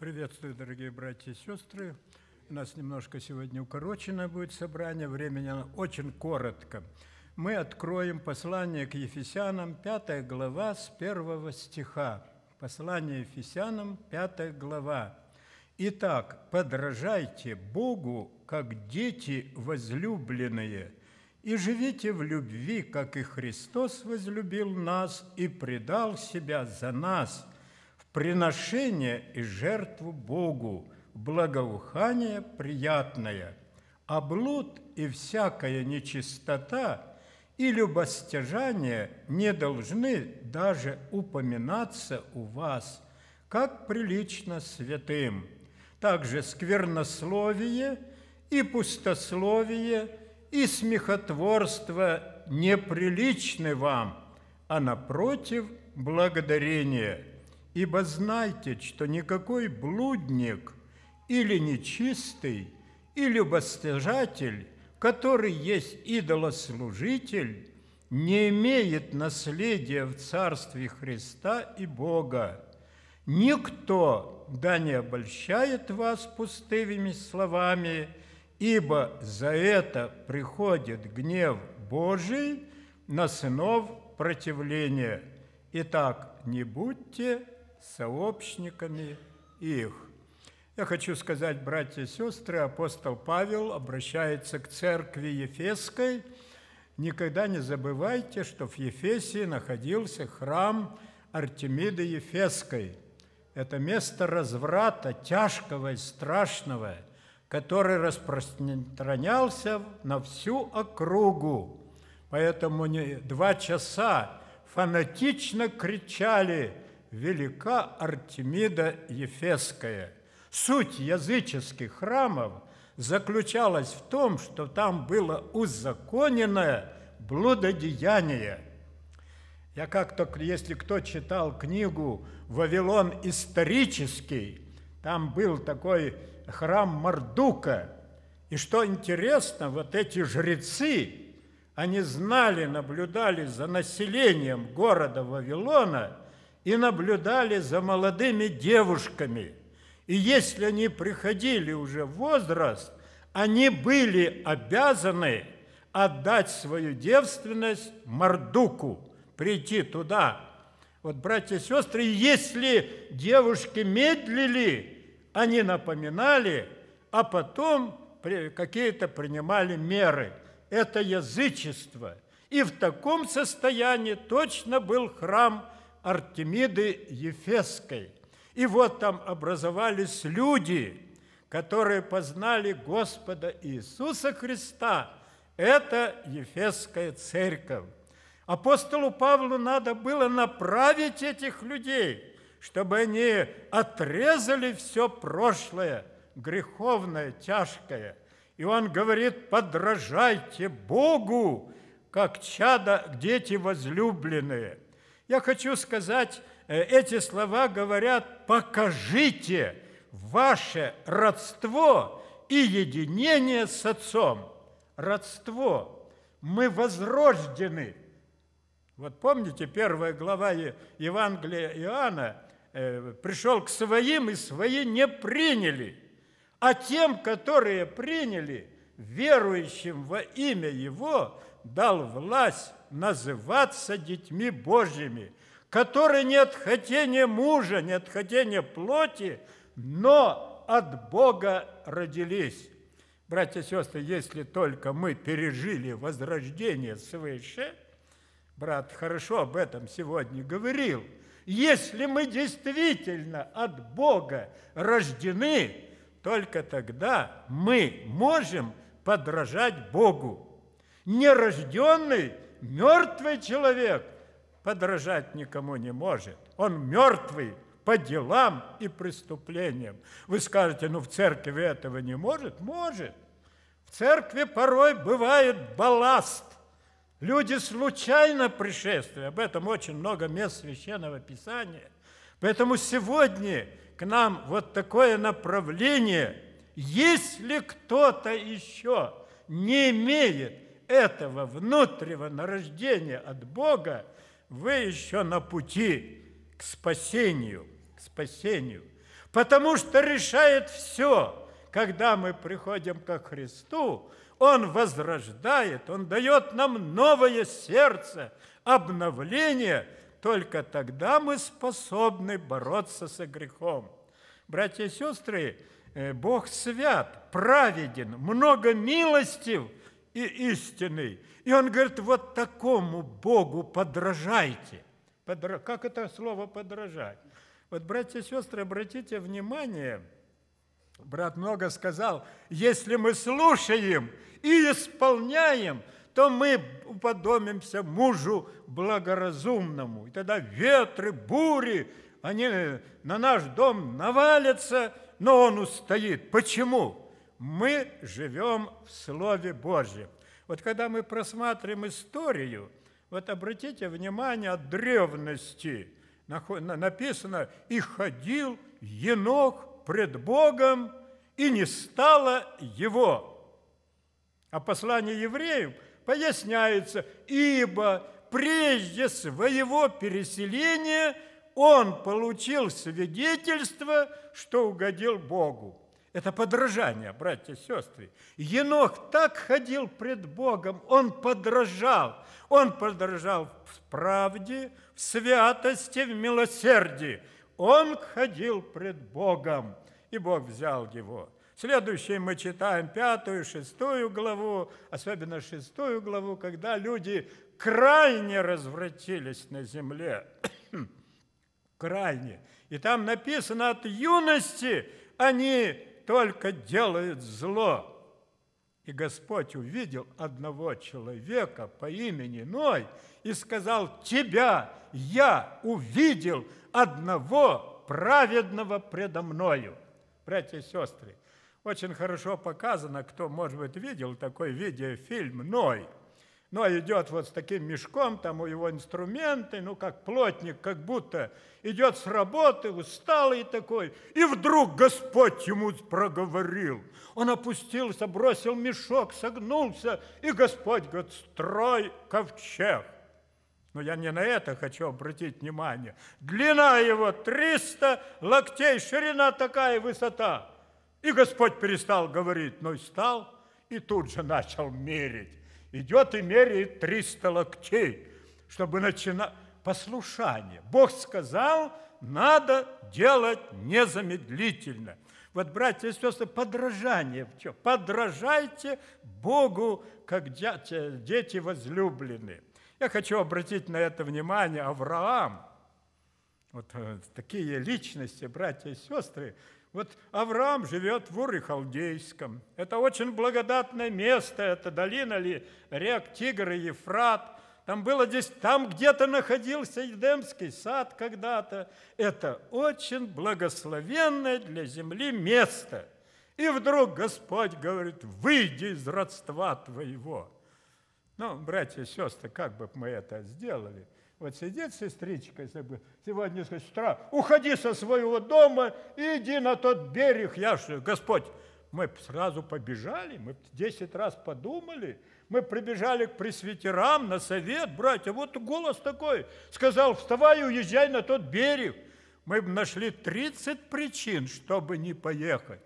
Приветствую, дорогие братья и сестры. У нас немножко сегодня укорочено будет собрание, времени оно очень коротко. Мы откроем послание к Ефесянам, 5 глава, с 1 стиха. Послание Ефесянам, 5 глава. Итак, подражайте Богу, как дети возлюбленные, и живите в любви, как и Христос возлюбил нас и предал Себя за нас – приношение и жертву Богу, благоухание приятное, а блуд и всякая нечистота и любостяжание не должны даже упоминаться у вас, как прилично святым. Также сквернословие и пустословие и смехотворство неприличны вам, а напротив – благодарение – Ибо знайте, что никакой блудник или нечистый, и любостяжатель, который есть идолослужитель, не имеет наследия в Царстве Христа и Бога. Никто да не обольщает вас пустыми словами, ибо за это приходит гнев Божий на сынов противления. Итак, не будьте сообщниками их. Я хочу сказать, братья и сестры, апостол Павел обращается к церкви Ефесской. Никогда не забывайте, что в Ефесии находился храм Артемиды Ефесской. Это место разврата тяжкого и страшного, который распространялся на всю округу. Поэтому два часа фанатично кричали велика Артемида Ефесская. Суть языческих храмов заключалась в том, что там было узаконенное блудодеяние. Я как-то, если кто читал книгу «Вавилон исторический», там был такой храм Мардука. И что интересно, вот эти жрецы, они знали, наблюдали за населением города Вавилона – и наблюдали за молодыми девушками. И если они приходили уже в возраст, они были обязаны отдать свою девственность Мордуку, прийти туда. Вот, братья и сестры, если девушки медлили, они напоминали, а потом какие-то принимали меры. Это язычество. И в таком состоянии точно был храм – Артемиды Ефесской. И вот там образовались люди, которые познали Господа Иисуса Христа. Это Ефесская церковь. Апостолу Павлу надо было направить этих людей, чтобы они отрезали все прошлое, греховное, тяжкое. И он говорит, подражайте Богу, как чада, дети возлюбленные. Я хочу сказать, э, эти слова говорят, покажите ваше родство и единение с Отцом. Родство. Мы возрождены. Вот помните, первая глава Евангелия Иоанна э, пришел к своим, и свои не приняли. А тем, которые приняли, верующим во имя Его, дал власть называться детьми Божьими, которые не от хотения мужа, не от хотения плоти, но от Бога родились. Братья и сестры, если только мы пережили возрождение свыше, брат хорошо об этом сегодня говорил, если мы действительно от Бога рождены, только тогда мы можем подражать Богу. Нерожденный, мертвый человек подражать никому не может. Он мертвый по делам и преступлениям. Вы скажете, ну в церкви этого не может? Может. В церкви порой бывает балласт. Люди случайно пришествия, об этом очень много мест Священного Писания. Поэтому сегодня к нам вот такое направление. Если кто-то еще не имеет этого внутреннего рождения от Бога вы еще на пути к спасению, к спасению. Потому что решает все. Когда мы приходим ко Христу, Он возрождает, Он дает нам новое сердце, обновление. Только тогда мы способны бороться со грехом. Братья и сестры, э, Бог свят, праведен, много милостив – и истинный. И он говорит, вот такому Богу подражайте. Подра... Как это слово подражать? Вот, братья и сестры, обратите внимание, брат много сказал, если мы слушаем и исполняем, то мы уподобимся мужу благоразумному. И тогда ветры, бури, они на наш дом навалятся, но он устоит. Почему? мы живем в Слове Божьем. Вот когда мы просматриваем историю, вот обратите внимание от древности. Написано, и ходил Енох пред Богом, и не стало его. А послание евреям поясняется, ибо прежде своего переселения он получил свидетельство, что угодил Богу. Это подражание, братья и сестры. Енох так ходил пред Богом, он подражал. Он подражал в правде, в святости, в милосердии. Он ходил пред Богом, и Бог взял его. Следующее мы читаем пятую, шестую главу, особенно шестую главу, когда люди крайне развратились на земле. крайне. И там написано, от юности они только делает зло. И Господь увидел одного человека по имени Ной и сказал, «Тебя я увидел одного праведного предо мною». Братья и сестры, очень хорошо показано, кто, может быть, видел такой видеофильм «Ной», но идет вот с таким мешком, там у его инструменты, ну как плотник, как будто идет с работы, усталый такой, и вдруг Господь ему проговорил. Он опустился, бросил мешок, согнулся, и Господь говорит, строй ковчег. Но я не на это хочу обратить внимание. Длина его 300 локтей, ширина такая, высота. И Господь перестал говорить, но и стал, и тут же начал мерить идет и меряет 300 локтей, чтобы начинать послушание. Бог сказал, надо делать незамедлительно. Вот, братья и сестры, подражание в чем? Подражайте Богу, как дети возлюблены. Я хочу обратить на это внимание Авраам. Вот э, такие личности, братья и сестры, вот Авраам живет в Уре Халдейском. Это очень благодатное место, это долина ли рек Тигр и Ефрат. Там было здесь, там где-то находился Эдемский сад когда-то. Это очень благословенное для земли место. И вдруг Господь говорит, выйди из родства твоего. Ну, братья и сестры, как бы мы это сделали? Вот сидит сестричка, если бы сегодня сказать, сестра, уходи со своего дома и иди на тот берег, я же, Господь, мы сразу побежали, мы 10 раз подумали, мы прибежали к пресвитерам на совет, братья, вот голос такой, сказал, вставай и уезжай на тот берег. Мы нашли 30 причин, чтобы не поехать.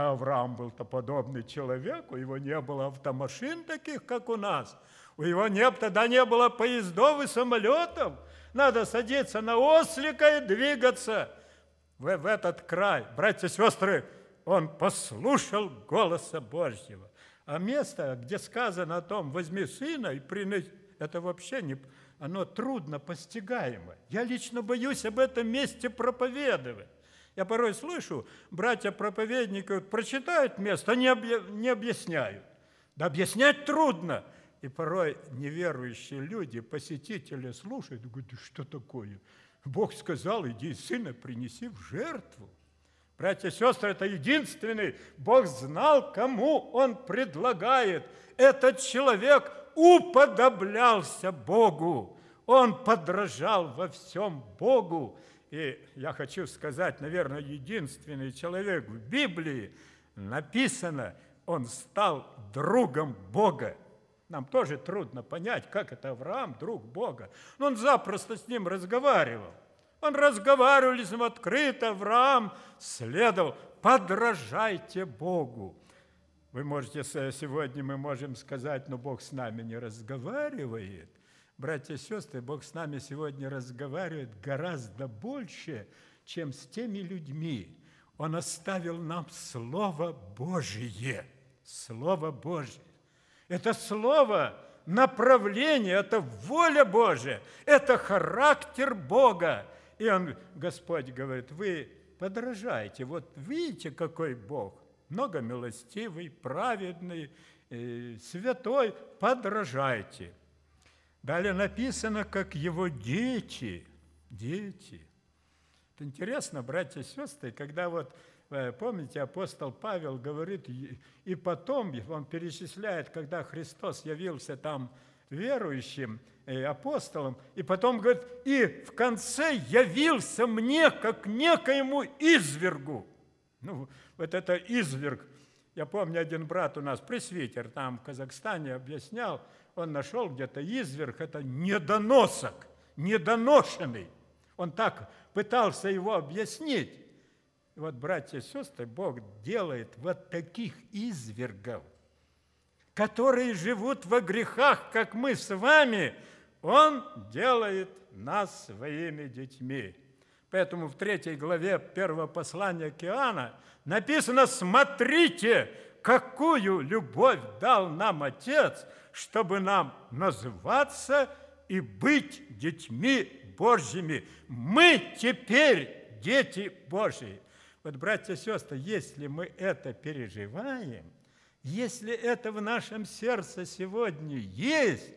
А Авраам был-то подобный человек, у его не было автомашин таких, как у нас. У его не, тогда не было поездов и самолетов. Надо садиться на ослика и двигаться в, в этот край. Братья и сестры, он послушал голоса Божьего. А место, где сказано о том, возьми сына и принеси, это вообще не, оно трудно постигаемо. Я лично боюсь об этом месте проповедовать. Я порой слышу, братья-проповедники прочитают место, не, объ... не объясняют. Да объяснять трудно. И порой неверующие люди, посетители слушают, говорят, что такое? Бог сказал, иди сына принеси в жертву. Братья и сестры, это единственный, Бог знал, кому Он предлагает. Этот человек уподоблялся Богу. Он подражал во всем Богу. И я хочу сказать, наверное, единственный человек в Библии написано, он стал другом Бога. Нам тоже трудно понять, как это Авраам, друг Бога. Но он запросто с ним разговаривал. Он разговаривал с ним открыто, Авраам следовал. Подражайте Богу. Вы можете, сегодня мы можем сказать, но «Ну, Бог с нами не разговаривает. Братья и сестры, Бог с нами сегодня разговаривает гораздо больше, чем с теми людьми. Он оставил нам Слово Божие. Слово Божие. Это Слово направление, это воля Божия, это характер Бога. И он, Господь говорит, вы подражаете. Вот видите, какой Бог. Много милостивый, праведный, э, святой. Подражайте. Далее написано, как его дети, дети. Это интересно, братья и сестры, когда вот, э, помните, апостол Павел говорит, и потом он перечисляет, когда Христос явился там верующим э, апостолом, и потом говорит, и в конце явился мне, как некоему извергу. Ну, вот это изверг. Я помню, один брат у нас, пресвитер там в Казахстане, объяснял, он нашел где-то изверг, это недоносок, недоношенный. Он так пытался его объяснить. И вот, братья и сестры, Бог делает вот таких извергов, которые живут во грехах, как мы с вами, Он делает нас своими детьми. Поэтому в третьей главе первого послания к Иоанна написано «Смотрите, какую любовь дал нам Отец, чтобы нам называться и быть детьми Божьими. Мы теперь дети Божьи. Вот, братья и сестры, если мы это переживаем, если это в нашем сердце сегодня есть,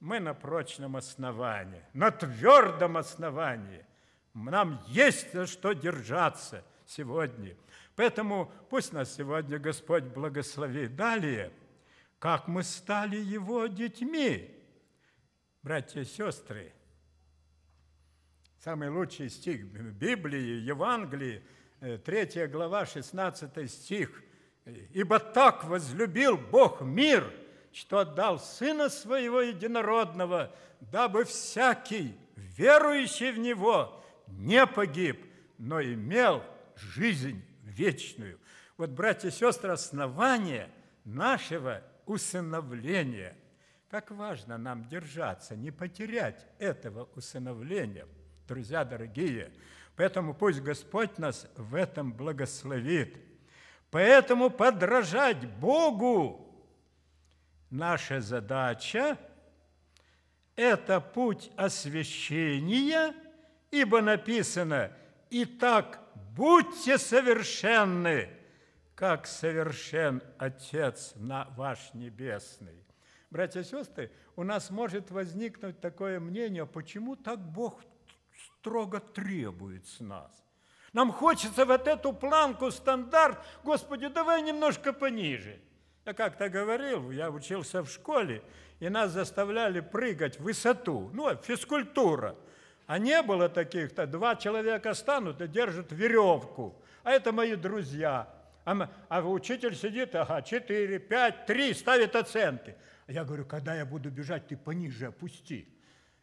мы на прочном основании, на твердом основании. Нам есть за что держаться – сегодня. Поэтому пусть нас сегодня Господь благословит. Далее, как мы стали Его детьми, братья и сестры. Самый лучший стих Библии, Евангелии, 3 э, глава, 16 стих. «Ибо так возлюбил Бог мир, что отдал Сына Своего Единородного, дабы всякий, верующий в Него, не погиб, но имел жизнь вечную. Вот, братья и сестры, основание нашего усыновления. Как важно нам держаться, не потерять этого усыновления, друзья дорогие. Поэтому пусть Господь нас в этом благословит. Поэтому подражать Богу наша задача – это путь освящения, ибо написано «И так будьте совершенны, как совершен Отец на ваш Небесный. Братья и сестры, у нас может возникнуть такое мнение, почему так Бог строго требует с нас. Нам хочется вот эту планку, стандарт, Господи, давай немножко пониже. Я как-то говорил, я учился в школе, и нас заставляли прыгать в высоту, ну, а физкультура – а не было таких-то. Два человека станут и держат веревку. А это мои друзья. А, а учитель сидит, ага, 4, 5, 3, ставит оценки. Я говорю, когда я буду бежать, ты пониже опусти.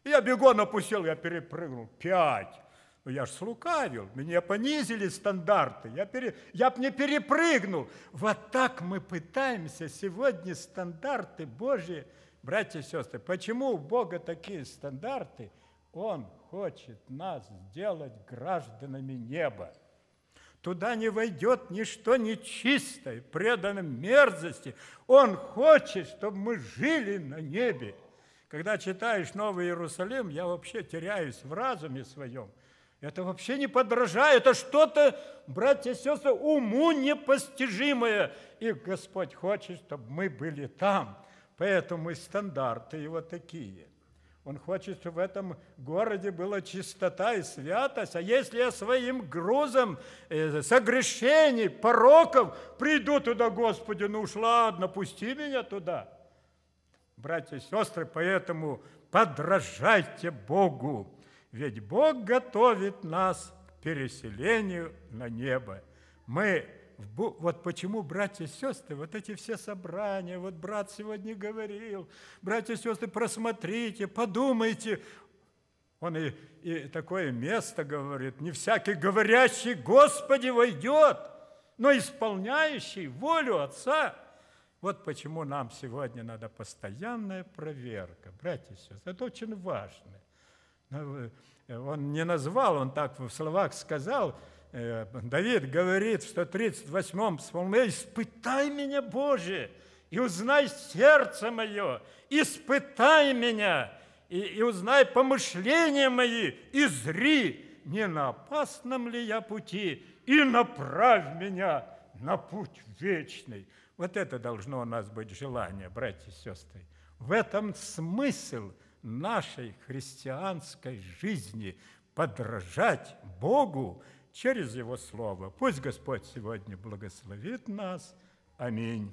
я бегом опустил, я перепрыгнул. Пять. Ну, я же слукавил, меня понизили стандарты, я, пере... я б не перепрыгнул. Вот так мы пытаемся сегодня стандарты Божьи, братья и сестры. Почему у Бога такие стандарты – он хочет нас сделать гражданами неба. Туда не войдет ничто нечистое, преданное мерзости. Он хочет, чтобы мы жили на небе. Когда читаешь Новый Иерусалим, я вообще теряюсь в разуме своем. Это вообще не подражает, это что-то, братья и сестры, уму непостижимое. И Господь хочет, чтобы мы были там. Поэтому и стандарты его такие. Он хочет, чтобы в этом городе была чистота и святость. А если я своим грузом э, согрешений, пороков приду туда, Господи, ну уж ладно, пусти меня туда. Братья и сестры, поэтому подражайте Богу, ведь Бог готовит нас к переселению на небо. Мы вот почему братья и сестры, вот эти все собрания, вот брат сегодня говорил, братья и сестры, просмотрите, подумайте. Он и, и такое место говорит, не всякий говорящий Господи войдет, но исполняющий волю Отца. Вот почему нам сегодня надо постоянная проверка, братья и сестры, это очень важно. Э, он не назвал, он так в словах сказал – Э, Давид говорит в 138-м псалме, «Испытай меня, Боже, и узнай сердце мое, испытай меня, и, и узнай помышления мои, и зри, не на опасном ли я пути, и направь меня на путь вечный». Вот это должно у нас быть желание, братья и сестры. В этом смысл нашей христианской жизни – подражать Богу – через Его Слово. Пусть Господь сегодня благословит нас. Аминь.